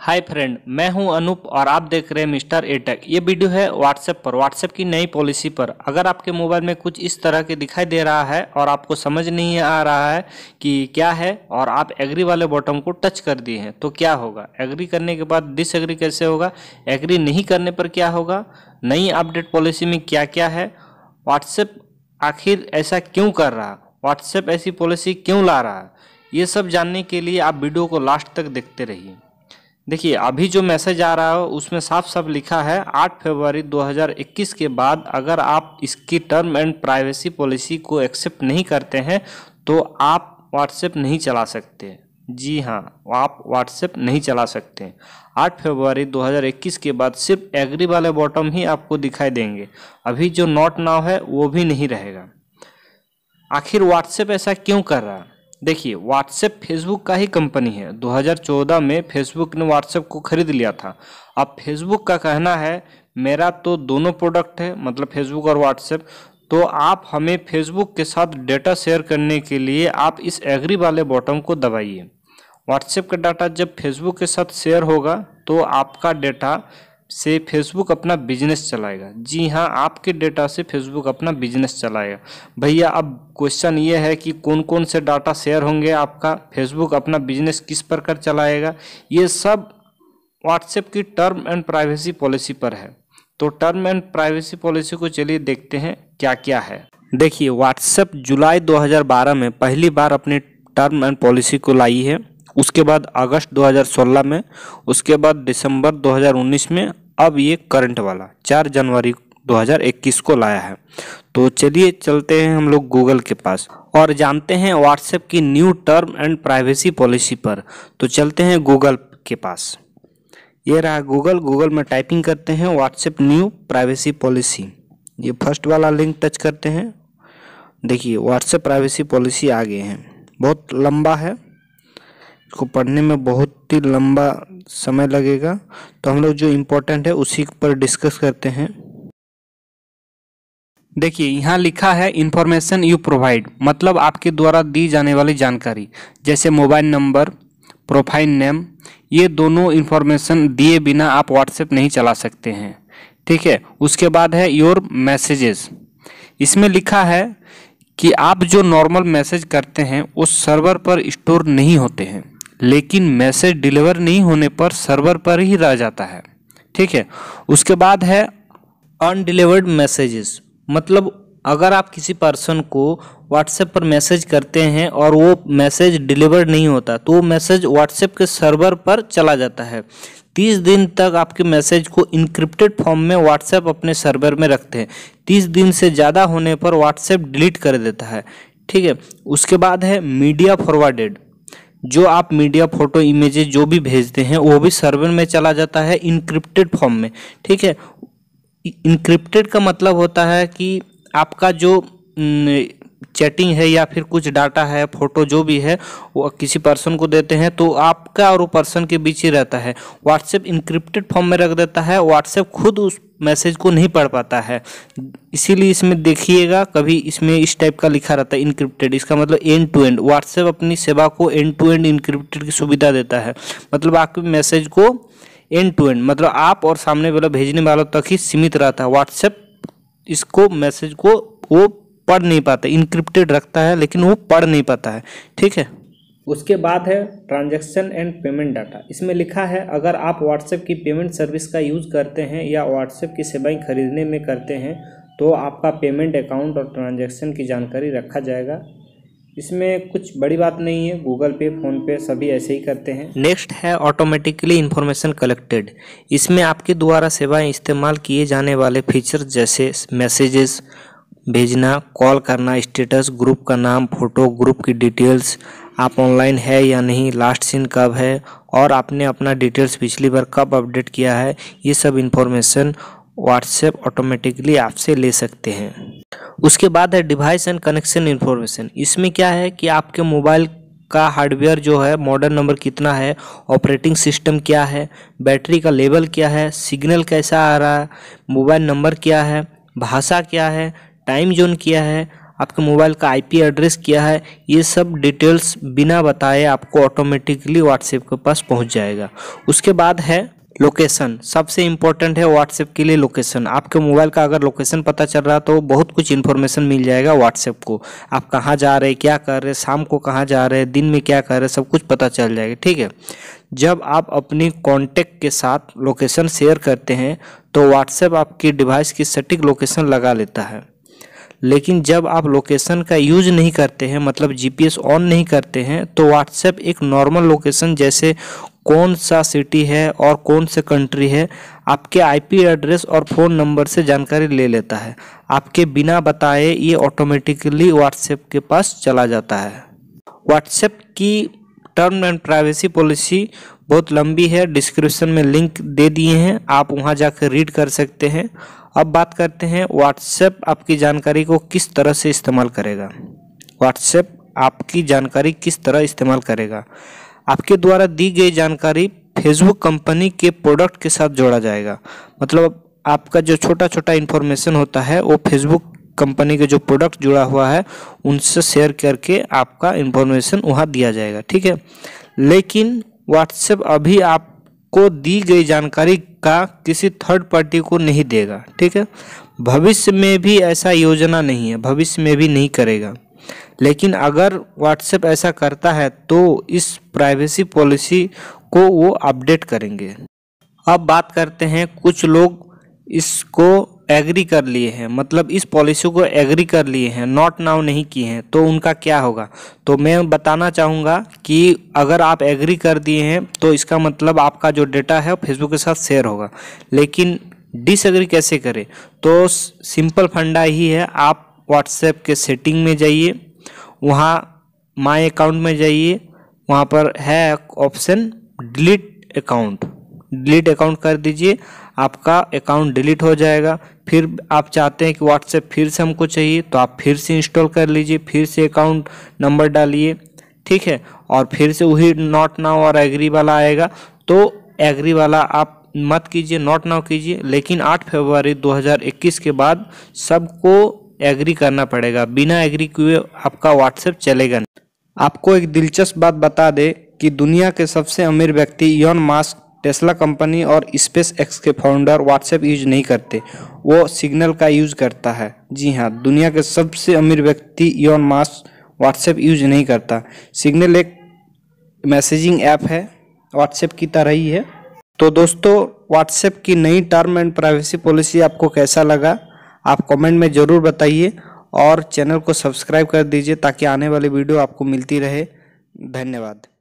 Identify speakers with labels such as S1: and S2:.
S1: hi friend मैं हूं अनूप और आप देख रहे हैं मिस्टर एटेक ये वीडियो है व्हाट्सएप पर व्हाट्सएप की नई पॉलिसी पर अगर आपके मोबाइल में कुछ इस तरह के दिखाई दे रहा है और आपको समझ नहीं आ रहा है कि क्या है और आप एग्री वाले बॉटम को टच कर दिए हैं तो क्या होगा एग्री करने के बाद डिसएग्री कैसे होगा एग्री नहीं करने पर क्या होगा नई अपडेट पॉलिसी में क्या क्या है व्हाट्सएप आखिर ऐसा क्यों कर रहा व्हाट्सएप ऐसी पॉलिसी क्यों ला रहा है ये सब जानने के लिए आप वीडियो को लास्ट तक देखते रहिए देखिए अभी जो मैसेज आ रहा है उसमें साफ साफ लिखा है 8 फरवरी 2021 के बाद अगर आप इसकी टर्म एंड प्राइवेसी पॉलिसी को एक्सेप्ट नहीं करते हैं तो आप व्हाट्सएप नहीं चला सकते जी हाँ आप व्हाट्सएप नहीं चला सकते 8 फरवरी 2021 के बाद सिर्फ एग्री वाले बॉटम ही आपको दिखाई देंगे अभी जो नॉट नाव है वो भी नहीं रहेगा आखिर व्हाट्सएप ऐसा क्यों कर रहा है देखिए व्हाट्सएप फेसबुक का ही कंपनी है 2014 में फेसबुक ने व्हाट्सएप को खरीद लिया था अब फेसबुक का कहना है मेरा तो दोनों प्रोडक्ट है मतलब फेसबुक और व्हाट्सएप तो आप हमें फेसबुक के साथ डेटा शेयर करने के लिए आप इस एग्री वाले बॉटम को दबाइए व्हाट्सएप का डाटा जब फेसबुक के साथ शेयर होगा तो आपका डेटा से फेसबुक अपना बिजनेस चलाएगा जी हाँ आपके डेटा से फेसबुक अपना बिजनेस चलाएगा भैया अब क्वेश्चन ये है कि कौन कौन से डाटा शेयर होंगे आपका फेसबुक अपना बिजनेस किस प्रकार चलाएगा ये सब व्हाट्सएप की टर्म एंड प्राइवेसी पॉलिसी पर है तो टर्म एंड प्राइवेसी पॉलिसी को चलिए देखते हैं क्या क्या है देखिए व्हाट्सएप जुलाई 2012 में पहली बार अपने टर्म एंड पॉलिसी को लाई है उसके बाद अगस्त 2016 में उसके बाद दिसंबर 2019 में अब ये करंट वाला चार जनवरी 2021 को लाया है तो चलिए चलते हैं हम लोग गूगल के पास और जानते हैं व्हाट्सएप की new term and privacy policy पर तो चलते हैं गूगल के पास ये रहा गूगल गूगल में टाइपिंग करते हैं व्हाट्सएप न्यू प्राइवेसी पॉलिसी ये फर्स्ट वाला लिंक टच करते हैं देखिए व्हाट्सएप प्राइवेसी पॉलिसी आ गए हैं बहुत लंबा है को पढ़ने में बहुत ही लंबा समय लगेगा तो हम लोग जो इम्पोर्टेंट है उसी पर डिस्कस करते हैं देखिए यहाँ लिखा है इन्फॉर्मेशन यू प्रोवाइड मतलब आपके द्वारा दी जाने वाली जानकारी जैसे मोबाइल नंबर प्रोफाइल नेम ये दोनों इन्फॉर्मेशन दिए बिना आप व्हाट्सएप नहीं चला सकते हैं ठीक है उसके बाद है योर मैसेजेस इसमें लिखा है कि आप जो नॉर्मल मैसेज करते हैं वो सर्वर पर स्टोर नहीं होते हैं लेकिन मैसेज डिलीवर नहीं होने पर सर्वर पर ही रह जाता है ठीक है उसके बाद है अनडिलीवर्ड मैसेजेस मतलब अगर आप किसी पर्सन को व्हाट्सएप पर मैसेज करते हैं और वो मैसेज डिलीवर नहीं होता तो वो मैसेज व्हाट्सएप के सर्वर पर चला जाता है तीस दिन तक आपके मैसेज को इनक्रिप्टेड फॉर्म में व्हाट्सएप अपने सर्वर में रखते हैं तीस दिन से ज़्यादा होने पर व्हाट्सएप डिलीट कर देता है ठीक है उसके बाद है मीडिया फॉरवर्डेड जो आप मीडिया फोटो इमेजेस जो भी भेजते हैं वो भी सर्वर में चला जाता है इनक्रिप्टेड फॉर्म में ठीक है इनक्रिप्टेड e-, का मतलब होता है कि आपका जो चैटिंग है या फिर कुछ डाटा है फोटो जो भी है वो किसी पर्सन को देते हैं तो आपका और वो पर्सन के बीच ही रहता है व्हाट्सएप इंक्रिप्टेड फॉर्म में रख देता है व्हाट्सएप खुद उस मैसेज को नहीं पढ़ पाता है इसीलिए इसमें देखिएगा कभी इसमें इस टाइप का लिखा रहता है इनक्रिप्टेड इसका मतलब एंड टू एंड व्हाट्सएप अपनी सेवा को एंड टू एंड इनक्रिप्टेड की सुविधा देता है मतलब आपके मैसेज को एंड टू एंड मतलब आप और सामने वाला भेजने वालों तक ही सीमित रहता है व्हाट्सएप इसको मैसेज को वो पढ़ नहीं पाते इनक्रिप्टेड रखता है लेकिन वो पढ़ नहीं पाता है ठीक है उसके बाद है ट्रांजैक्शन एंड पेमेंट डाटा इसमें लिखा है अगर आप व्हाट्सएप की पेमेंट सर्विस का यूज़ करते हैं या व्हाट्सएप की सेवाएं खरीदने में करते हैं तो आपका पेमेंट अकाउंट और ट्रांजैक्शन की जानकारी रखा जाएगा इसमें कुछ बड़ी बात नहीं है गूगल पे फ़ोन पे सभी ऐसे ही करते हैं नेक्स्ट है ऑटोमेटिकली इन्फॉर्मेशन कलेक्टेड इसमें आपके द्वारा सेवाएँ इस्तेमाल किए जाने वाले फीचर जैसे मैसेजेस भेजना कॉल करना स्टेटस ग्रुप का नाम फोटो ग्रुप की डिटेल्स आप ऑनलाइन है या नहीं लास्ट सीन कब है और आपने अपना डिटेल्स पिछली बार कब अपडेट किया है ये सब इन्फॉर्मेशन व्हाट्सएप ऑटोमेटिकली आपसे ले सकते हैं उसके बाद है डिवाइस एंड कनेक्शन इन्फॉर्मेशन इसमें क्या है कि आपके मोबाइल का हार्डवेयर जो है मॉडल नंबर कितना है ऑपरेटिंग सिस्टम क्या है बैटरी का लेवल क्या है सिग्नल कैसा आ रहा है मोबाइल नंबर क्या है भाषा क्या है टाइम जोन किया है आपके मोबाइल का आईपी एड्रेस किया है ये सब डिटेल्स बिना बताए आपको ऑटोमेटिकली व्हाट्सएप के पास पहुंच जाएगा उसके बाद है लोकेशन सबसे इम्पोर्टेंट है व्हाट्सएप के लिए लोकेशन आपके मोबाइल का अगर लोकेशन पता चल रहा तो बहुत कुछ इन्फॉर्मेशन मिल जाएगा व्हाट्सएप को आप कहाँ जा रहे हैं क्या कर रहे शाम को कहाँ जा रहे हैं दिन में क्या कर रहे हैं सब कुछ पता चल जाएगा ठीक है जब आप अपनी कॉन्टेक्ट के साथ लोकेशन शेयर करते हैं तो व्हाट्सएप आपकी डिवाइस की सटीक लोकेशन लगा लेता है लेकिन जब आप लोकेशन का यूज नहीं करते हैं मतलब जीपीएस ऑन नहीं करते हैं तो व्हाट्सएप एक नॉर्मल लोकेशन जैसे कौन सा सिटी है और कौन से कंट्री है आपके आईपी एड्रेस और फ़ोन नंबर से जानकारी ले लेता है आपके बिना बताए ये ऑटोमेटिकली व्हाट्सएप के पास चला जाता है व्हाट्सएप की टर्म एंड प्राइवेसी पॉलिसी बहुत लंबी है डिस्क्रिप्शन में लिंक दे दिए हैं आप वहां जाकर रीड कर सकते हैं अब बात करते हैं व्हाट्सएप आपकी जानकारी को किस तरह से इस्तेमाल करेगा व्हाट्सएप आपकी जानकारी किस तरह इस्तेमाल करेगा आपके द्वारा दी गई जानकारी फेसबुक कंपनी के प्रोडक्ट के साथ जोड़ा जाएगा मतलब आपका जो छोटा छोटा इन्फॉर्मेशन होता है वो फेसबुक कंपनी के जो प्रोडक्ट जुड़ा हुआ है उनसे शेयर करके आपका इन्फॉर्मेशन वहाँ दिया जाएगा ठीक है लेकिन व्हाट्सएप अभी आपको दी गई जानकारी का किसी थर्ड पार्टी को नहीं देगा ठीक है भविष्य में भी ऐसा योजना नहीं है भविष्य में भी नहीं करेगा लेकिन अगर व्हाट्सएप ऐसा करता है तो इस प्राइवेसी पॉलिसी को वो अपडेट करेंगे अब बात करते हैं कुछ लोग इसको एग्री कर लिए हैं मतलब इस पॉलिसी को एग्री कर लिए हैं नॉट नाउ नहीं किए हैं तो उनका क्या होगा तो मैं बताना चाहूँगा कि अगर आप एग्री कर दिए हैं तो इसका मतलब आपका जो डेटा है फेसबुक के साथ शेयर होगा लेकिन डिसएग्री कैसे करें तो सिंपल फंडा ही है आप व्हाट्सएप के सेटिंग में जाइए वहाँ माई अकाउंट में जाइए वहाँ पर है option delete account delete account कर दीजिए आपका अकाउंट डिलीट हो जाएगा फिर आप चाहते हैं कि व्हाट्सएप फिर से हमको चाहिए तो आप फिर से इंस्टॉल कर लीजिए फिर से अकाउंट नंबर डालिए ठीक है और फिर से वही नॉट नाउ और एग्री वाला आएगा तो एग्री वाला आप मत कीजिए नॉट नाउ कीजिए लेकिन 8 फरवरी 2021 के बाद सबको एग्री करना पड़ेगा बिना एग्री किए आपका व्हाट्सएप चलेगा आपको एक दिलचस्प बात बता दे कि दुनिया के सबसे अमीर व्यक्ति यौन मास्क टेस्ला कंपनी और स्पेस एक्स के फाउंडर व्हाट्सएप यूज नहीं करते वो सिग्नल का यूज करता है जी हाँ दुनिया के सबसे अमीर व्यक्ति योन मास व्हाट्सएप यूज नहीं करता सिग्नल एक मैसेजिंग ऐप है व्हाट्सएप की तरह ही है तो दोस्तों व्हाट्सएप की नई टर्म एंड प्राइवेसी पॉलिसी आपको कैसा लगा आप कमेंट में ज़रूर बताइए और चैनल को सब्सक्राइब कर दीजिए ताकि आने वाली वीडियो आपको मिलती रहे धन्यवाद